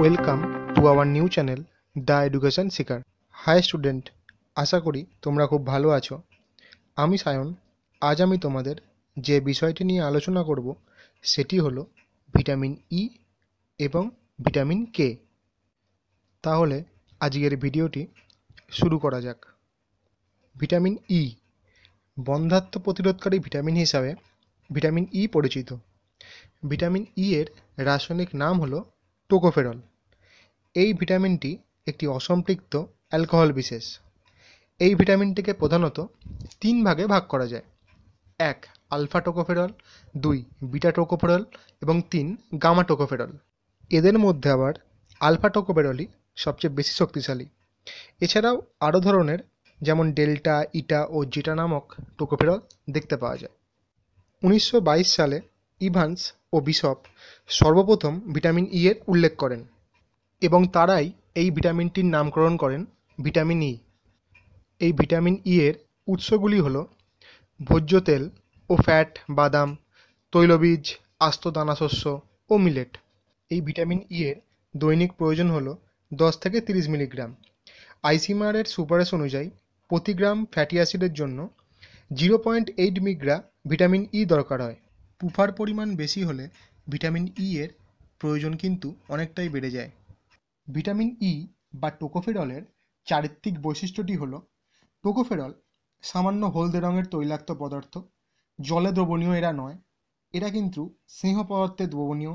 Welcome to our new channel the education শিকার hi student আশা করি তোমরা খুব ভালো আছো আমি সায়ন আজ আমি তোমাদের যে বিষয়টি নিয়ে আলোচনা করব সেটি হলো ভিটামিন ই e এবং ভিটামিন কে তাহলে আজকের ভিডিওটি শুরু করা যাক ভিটামিন ই e, বন্ধাত্ম প্রতিরোধকারী ভিটামিন হিসাবে ভিটামিন ই e পরিচিত ভিটামিন ই এর রাসায়নিক নাম হলো টোকোফেরল এই ভিটামিনটি একটি অসম্পৃক্ত অ্যালকোহল বিশেষ এই ভিটামিনটিকে প্রধানত তিন ভাগে ভাগ করা যায় এক আলফা টোকোফেরল দুই বিটা টোকোফেরল এবং তিন গামা টোকোফেরল এদের মধ্যে আবার আলফা টোকোফেরলই সবচেয়ে বেশি শক্তিশালী এছাড়াও আরও ধরনের যেমন ডেল্টা ইটা ও জিটা নামক টোকোফেরল দেখতে পাওয়া যায় উনিশশো সালে ইভান্স ও বিশপ সর্বপ্রথম ভিটামিন ই e এর উল্লেখ করেন এবং তারাই এই ভিটামিনটির নামকরণ করেন ভিটামিন ই e. এই ভিটামিন ই e এর উৎসগুলি হল ভোজ্য তেল ও ফ্যাট বাদাম তৈলবীজ আস্ত দানাশস্য ও মিলেট এই ভিটামিন ই e এর দৈনিক প্রয়োজন হল দশ থেকে তিরিশ মিলিগ্রাম আইসিমারের সুপারিশ অনুযায়ী প্রতি গ্রাম ফ্যাটি অ্যাসিডের জন্য জিরো পয়েন্ট এইট মিগ্রা ভিটামিন ই দরকার হয় পুফার পরিমাণ বেশি হলে ভিটামিন ই এর প্রয়োজন কিন্তু অনেকটাই বেড়ে যায় ভিটামিন ই e বা টোকোফেরলের চারিত্রিক বৈশিষ্ট্যটি হল টোকোফেরল সামান্য হলদে রঙের তৈলাক্ত পদার্থ জলে দ্রবণীয় এরা নয় এরা কিন্তু স্নেহ পদার্থে দ্রবণীয়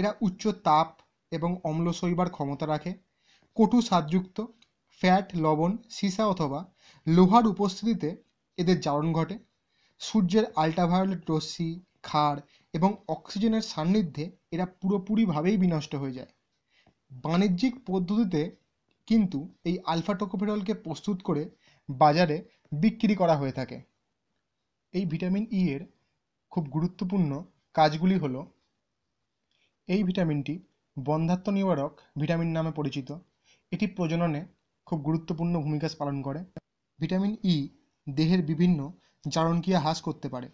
এরা উচ্চ তাপ এবং অম্ল শৈবার ক্ষমতা রাখে কটু স্বাদযুক্ত ফ্যাট লবণ সীসা অথবা লোহার উপস্থিতিতে এদের জারণ ঘটে সূর্যের আল্ট্রাভায়োলেট রশ্মি ক্ষার এবং অক্সিজেনের সান্নিধ্যে এরা পুরোপুরিভাবেই বিনষ্ট হয়ে যায় বাণিজ্যিক পদ্ধতিতে কিন্তু এই আলফা টোকোফেরলকে প্রস্তুত করে বাজারে বিক্রি করা হয়ে থাকে এই ভিটামিন ই e এর খুব গুরুত্বপূর্ণ কাজগুলি হল এই ভিটামিনটি বন্ধ্যাত্ব নিবারক ভিটামিন নামে পরিচিত এটি প্রজননে খুব গুরুত্বপূর্ণ ভূমিকা পালন করে ভিটামিন ই e দেহের বিভিন্ন জারণকিয়া হ্রাস করতে পারে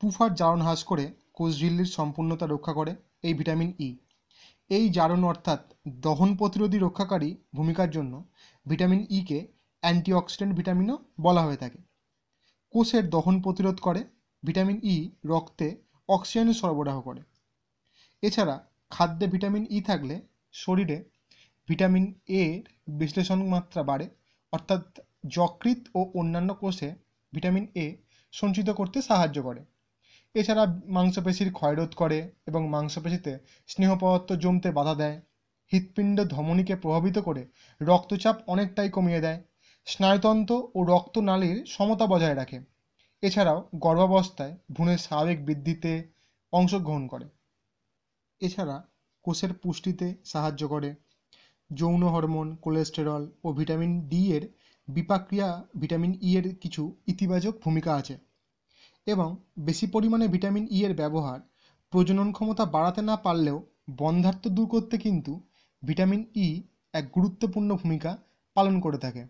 পুফার জারণ হ্রাস করে কোষ ঝিল্লির সম্পূর্ণতা রক্ষা করে এই ভিটামিন ই e এই জারণ অর্থাৎ দহন প্রতিরোধী রক্ষাকারী ভূমিকার জন্য ভিটামিন ইকে e অ্যান্টিঅক্সিডেন্ট ভিটামিনও বলা হয়ে থাকে কোষের দহন প্রতিরোধ করে ভিটামিন ই e রক্তে অক্সিজেনের সরবরাহ করে এছাড়া খাদ্যে ভিটামিন ই e থাকলে শরীরে ভিটামিন এ বিশ্লেষণ মাত্রা বাড়ে অর্থাৎ যকৃৎ ও অন্যান্য কোষে ভিটামিন এ সঞ্চিত করতে সাহায্য করে এছাড়া মাংসপেশির ক্ষয় রোধ করে এবং মাংসপেশিতে স্নেহ পদার্থ জমতে বাধা দেয় হৃৎপিণ্ড ধমনীকে প্রভাবিত করে রক্তচাপ অনেকটাই কমিয়ে দেয় স্নায়ুতন্ত্র ও রক্তনালীর সমতা বজায় রাখে এছাড়াও গর্ভাবস্থায় ভ্রূণের স্বাভাবিক বৃদ্ধিতে অংশগ্রহণ করে এছাড়া কোষের পুষ্টিতে সাহায্য করে যৌন হরমোন কোলেস্টেরল ও ভিটামিন ডি এর বিপাক্রিয়া ভিটামিন ই এর কিছু ইতিবাচক ভূমিকা আছে এবং বেশি পরিমাণে ভিটামিন ই এর ব্যবহার প্রজনন ক্ষমতা বাড়াতে না পারলেও বন্ধ্যাত্ব দূর করতে কিন্তু ভিটামিন ই e এক গুরুত্বপূর্ণ ভূমিকা পালন করে থাকে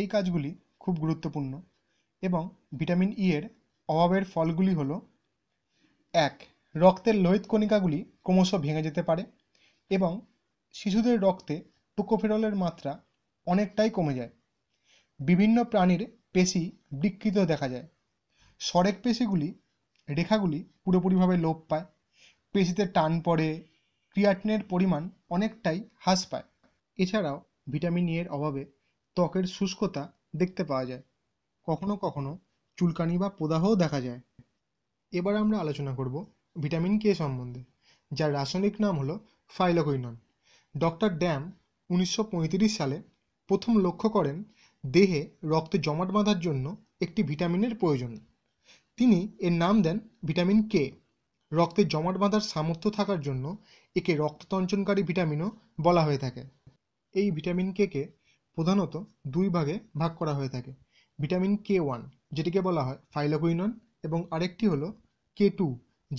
এই কাজগুলি খুব গুরুত্বপূর্ণ এবং ভিটামিন ই e এর অভাবের ফলগুলি হলো এক রক্তের লোহিত কণিকাগুলি ক্রমশ ভেঙে যেতে পারে এবং শিশুদের রক্তে টোকোফেরলের মাত্রা অনেকটাই কমে যায় বিভিন্ন প্রাণীর পেশি বিকৃত দেখা যায় সরেক পেশিগুলি রেখাগুলি পুরোপুরিভাবে লোপ পায় পেশিতে টান পড়ে ক্রিয়াটিনের পরিমাণ অনেকটাই হ্রাস পায় এছাড়াও ভিটামিন e এর অভাবে ত্বকের শুষ্কতা দেখতে পাওয়া যায় কখনো কখনো চুলকানি বা প্রদাহও দেখা যায় এবার আমরা আলোচনা করব ভিটামিন কে সম্বন্ধে যার রাসায়নিক নাম হলো ফাইলোকুইনন ডক্টর ড্যাম উনিশশো সালে প্রথম লক্ষ্য করেন দেহে রক্তে জমাট বাঁধার জন্য একটি ভিটামিনের প্রয়োজন তিনি এর নাম দেন ভিটামিন কে রক্তে জমাট বাঁধার সামর্থ্য থাকার জন্য একে রক্ততঞ্চনকারী ভিটামিনও বলা হয়ে থাকে এই ভিটামিন কে কে প্রধানত দুই ভাগে ভাগ করা হয়ে থাকে ভিটামিন কে ওয়ান যেটিকে বলা হয় ফাইলোকুইনন এবং আরেকটি হলো কে টু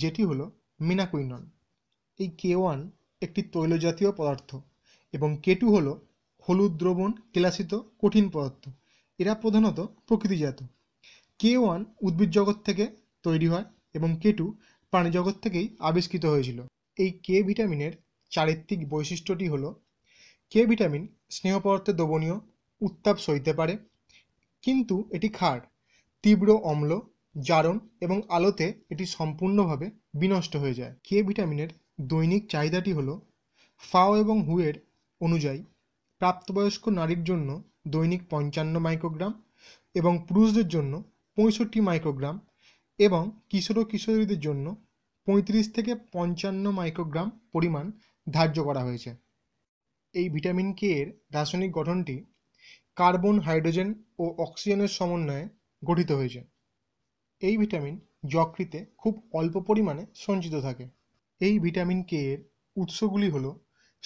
যেটি হলো মিনাকুইনন এই কে ওয়ান একটি তৈলজাতীয় পদার্থ এবং কে টু হলো হলুদ দ্রবণ কেলাসিত কঠিন পদার্থ এরা প্রধানত প্রকৃতিজাত কে ওয়ান উদ্ভিদ জগৎ থেকে তৈরি হয় এবং কে টু প্রাণী থেকেই আবিষ্কৃত হয়েছিল এই কে ভিটামিনের চারিত্রিক বৈশিষ্ট্যটি হল কে ভিটামিন স্নেহ পদার্থে দ্রবণীয় উত্তাপ সইতে পারে কিন্তু এটি খার তীব্র অম্ল জারণ এবং আলোতে এটি সম্পূর্ণভাবে বিনষ্ট হয়ে যায় কে ভিটামিনের দৈনিক চাহিদাটি হল ফাও এবং হুয়ের অনুযায়ী প্রাপ্তবয়স্ক নারীর জন্য দৈনিক পঞ্চান্ন মাইক্রোগ্রাম এবং পুরুষদের জন্য পঁয়ষট্টি মাইক্রোগ্রাম এবং কিশোর ও কিশোরীদের জন্য পঁয়ত্রিশ থেকে পঞ্চান্ন মাইক্রোগ্রাম পরিমাণ ধার্য করা হয়েছে এই ভিটামিন কে এর রাসায়নিক গঠনটি কার্বন হাইড্রোজেন ও অক্সিজেনের সমন্বয়ে গঠিত হয়েছে এই ভিটামিন যকৃতে খুব অল্প পরিমাণে সঞ্চিত থাকে এই ভিটামিন কে এর উৎসগুলি হল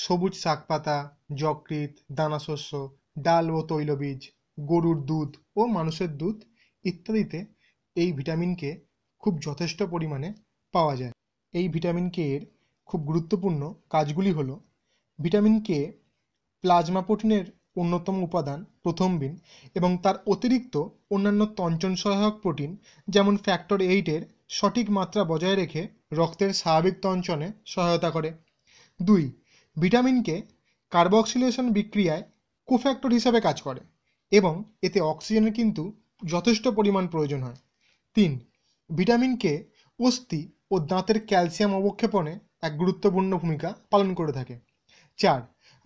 সবুজ শাকপাতা দানা দানাশস্য ডাল ও তৈলবীজ গরুর দুধ ও মানুষের দুধ ইত্যাদিতে এই ভিটামিন কে খুব যথেষ্ট পরিমাণে পাওয়া যায় এই ভিটামিন কে এর খুব গুরুত্বপূর্ণ কাজগুলি হল ভিটামিন কে প্লাজমা প্রোটিনের অন্যতম উপাদান প্রথম বিন এবং তার অতিরিক্ত অন্যান্য তঞ্চন সহায়ক প্রোটিন যেমন ফ্যাক্টর এইটের সঠিক মাত্রা বজায় রেখে রক্তের স্বাভাবিক তঞ্চনে সহায়তা করে দুই ভিটামিনকে কার্বক্সিলেশন বিক্রিয়ায় কোফ্যাক্টর হিসাবে কাজ করে এবং এতে অক্সিজেনের কিন্তু যথেষ্ট পরিমাণ প্রয়োজন হয় তিন ভিটামিন কে অস্থি ও দাঁতের ক্যালসিয়াম অবক্ষেপণে এক গুরুত্বপূর্ণ ভূমিকা পালন করে থাকে চার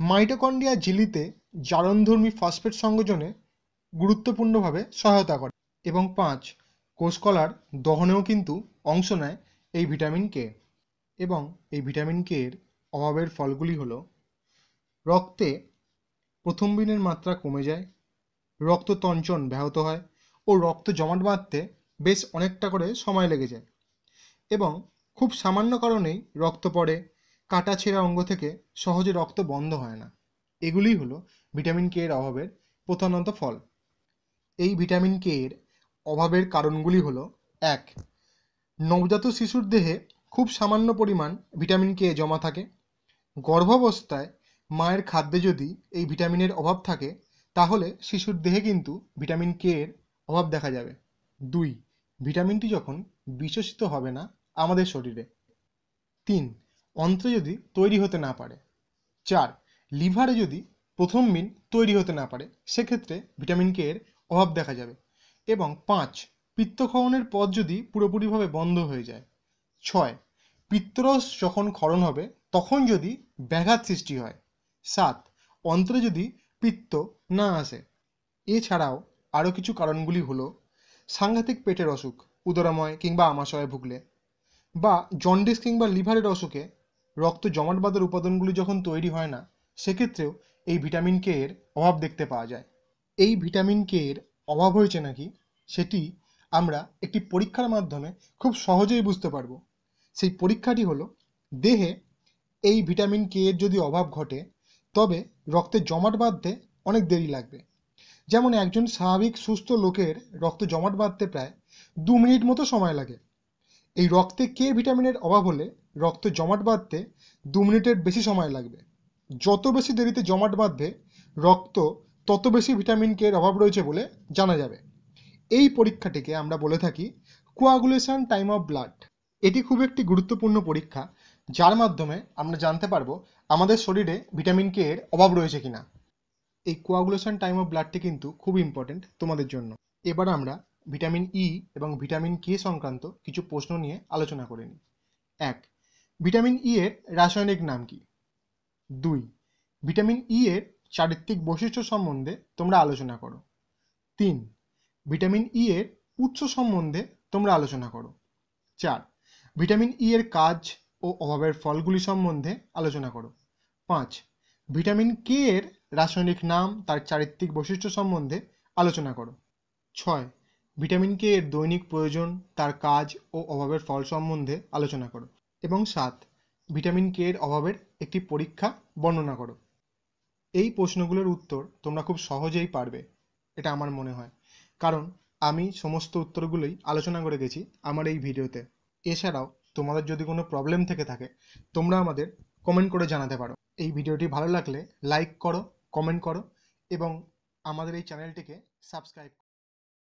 মাইটোকন্ডিয়া ঝিলিতে জারণধর্মী ফসফেট সংযোজনে গুরুত্বপূর্ণভাবে সহায়তা করে এবং পাঁচ কোষকলার দহনেও কিন্তু অংশ নেয় এই ভিটামিন কে এবং এই ভিটামিন কে এর অভাবের ফলগুলি হলো রক্তে প্রথম বিনের মাত্রা কমে যায় রক্ত তঞ্চন ব্যাহত হয় ও রক্ত জমাট বাঁধতে বেশ অনেকটা করে সময় লেগে যায় এবং খুব সামান্য কারণেই রক্ত পড়ে কাটা ছেঁড়া অঙ্গ থেকে সহজে রক্ত বন্ধ হয় না এগুলিই হলো ভিটামিন কে এর অভাবের প্রধানত ফল এই ভিটামিন কে এর অভাবের কারণগুলি হলো এক নবজাত শিশুর দেহে খুব সামান্য পরিমাণ ভিটামিন কে জমা থাকে গর্ভাবস্থায় মায়ের খাদ্যে যদি এই ভিটামিনের অভাব থাকে তাহলে শিশুর দেহে কিন্তু ভিটামিন কে এর অভাব দেখা যাবে দুই ভিটামিনটি যখন বিশ্বসিত হবে না আমাদের শরীরে তিন অন্ত্র যদি তৈরি হতে না পারে চার লিভারে যদি প্রথম মিন তৈরি হতে না পারে সেক্ষেত্রে ভিটামিন কে এর অভাব দেখা যাবে এবং পাঁচ পিত্তক্ষরণের পথ যদি পুরোপুরিভাবে বন্ধ হয়ে যায় ছয় পিত্তরস যখন ক্ষরণ হবে তখন যদি ব্যাঘাত সৃষ্টি হয় সাত অন্ত্রে যদি পিত্ত না আসে এছাড়াও আরও কিছু কারণগুলি হল সাংঘাতিক পেটের অসুখ উদরাময় কিংবা আমাশয়ে ভুগলে বা জন্ডিস কিংবা লিভারের অসুখে রক্ত জমাট বাঁধার উপাদানগুলি যখন তৈরি হয় না সেক্ষেত্রেও এই ভিটামিন কে এর অভাব দেখতে পাওয়া যায় এই ভিটামিন কে এর অভাব হয়েছে নাকি সেটি আমরা একটি পরীক্ষার মাধ্যমে খুব সহজেই বুঝতে পারব সেই পরীক্ষাটি হলো দেহে এই ভিটামিন কে এর যদি অভাব ঘটে তবে রক্তে জমাট বাঁধতে অনেক দেরি লাগবে যেমন একজন স্বাভাবিক সুস্থ লোকের রক্ত জমাট বাঁধতে প্রায় দু মিনিট মতো সময় লাগে এই রক্তে কে ভিটামিনের অভাব হলে রক্ত জমাট বাঁধতে দু মিনিটের বেশি সময় লাগবে যত বেশি দেরিতে জমাট বাঁধবে রক্ত তত বেশি ভিটামিন কে এর অভাব রয়েছে বলে জানা যাবে এই পরীক্ষাটিকে আমরা বলে থাকি কোয়াগুলেশন টাইম অফ ব্লাড এটি খুব একটি গুরুত্বপূর্ণ পরীক্ষা যার মাধ্যমে আমরা জানতে পারবো আমাদের শরীরে ভিটামিন কে এর অভাব রয়েছে কিনা এই কোয়াগুলেশন টাইম অফ ব্লাডটি কিন্তু খুব ইম্পর্টেন্ট তোমাদের জন্য এবার আমরা ভিটামিন ই e এবং ভিটামিন কে সংক্রান্ত কিছু প্রশ্ন নিয়ে আলোচনা করে নিই এক ভিটামিন ই e এর রাসায়নিক নাম কি দুই ভিটামিন ই e এর চারিত্রিক বৈশিষ্ট্য সম্বন্ধে তোমরা আলোচনা করো তিন ভিটামিন ই এর উৎস সম্বন্ধে তোমরা আলোচনা করো চার ভিটামিন ই এর কাজ ও অভাবের ফলগুলি সম্বন্ধে আলোচনা করো পাঁচ ভিটামিন কে এর রাসায়নিক নাম তার চারিত্রিক বৈশিষ্ট্য সম্বন্ধে আলোচনা করো ছয় ভিটামিন কে এর দৈনিক প্রয়োজন তার কাজ ও অভাবের ফল সম্বন্ধে আলোচনা করো এবং সাত ভিটামিন কে এর অভাবের একটি পরীক্ষা বর্ণনা করো এই প্রশ্নগুলোর উত্তর তোমরা খুব সহজেই পারবে এটা আমার মনে হয় কারণ আমি সমস্ত উত্তরগুলোই আলোচনা করে গেছি আমার এই ভিডিওতে এছাড়াও তোমাদের যদি কোনো প্রবলেম থেকে থাকে তোমরা আমাদের কমেন্ট করে জানাতে পারো এই ভিডিওটি ভালো লাগলে লাইক করো কমেন্ট করো এবং আমাদের এই চ্যানেলটিকে সাবস্ক্রাইব